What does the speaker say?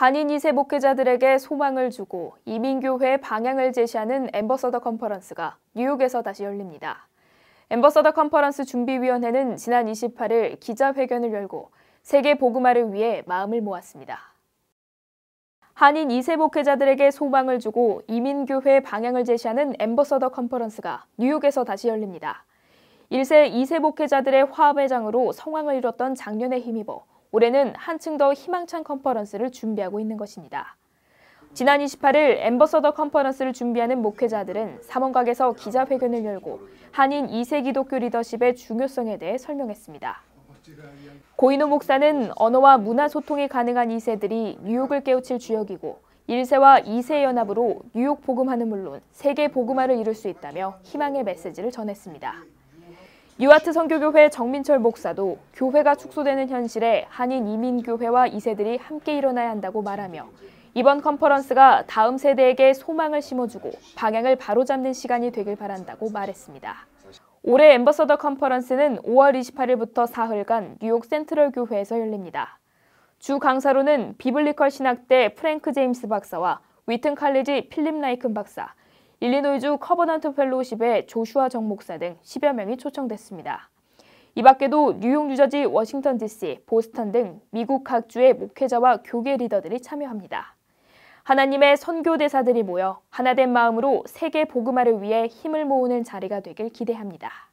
한인 2세 목회자들에게 소망을 주고 이민교회 방향을 제시하는 엠버서더 컨퍼런스가 뉴욕에서 다시 열립니다. 엠버서더 컨퍼런스 준비위원회는 지난 28일 기자회견을 열고 세계 보그마를 위해 마음을 모았습니다. 한인 2세 목회자들에게 소망을 주고 이민교회 방향을 제시하는 엠버서더 컨퍼런스가 뉴욕에서 다시 열립니다. 1세 2세 목회자들의 화합회장으로 성황을 이뤘던 작년에 힘입어 올해는 한층 더 희망찬 컨퍼런스를 준비하고 있는 것입니다. 지난 28일 엠버서더 컨퍼런스를 준비하는 목회자들은 사원각에서 기자회견을 열고 한인 2세 기독교 리더십의 중요성에 대해 설명했습니다. 고인호 목사는 언어와 문화 소통이 가능한 2세들이 뉴욕을 깨우칠 주역이고 1세와 2세 연합으로 뉴욕 복음화는 물론 세계 복음화를 이룰 수 있다며 희망의 메시지를 전했습니다. 유아트 선교교회 정민철 목사도 교회가 축소되는 현실에 한인 이민교회와 이세들이 함께 일어나야 한다고 말하며 이번 컨퍼런스가 다음 세대에게 소망을 심어주고 방향을 바로잡는 시간이 되길 바란다고 말했습니다. 올해 엠버서더 컨퍼런스는 5월 28일부터 사흘간 뉴욕 센트럴 교회에서 열립니다. 주 강사로는 비블리컬 신학대 프랭크 제임스 박사와 위튼 칼리지 필립 라이큰 박사, 일리노이주 커버넌트 펠로우십에 조슈아 정 목사 등 10여 명이 초청됐습니다. 이 밖에도 뉴욕, 뉴저지, 워싱턴 DC, 보스턴 등 미국 각 주의 목회자와 교계 리더들이 참여합니다. 하나님의 선교 대사들이 모여 하나된 마음으로 세계 복음화를 위해 힘을 모으는 자리가 되길 기대합니다.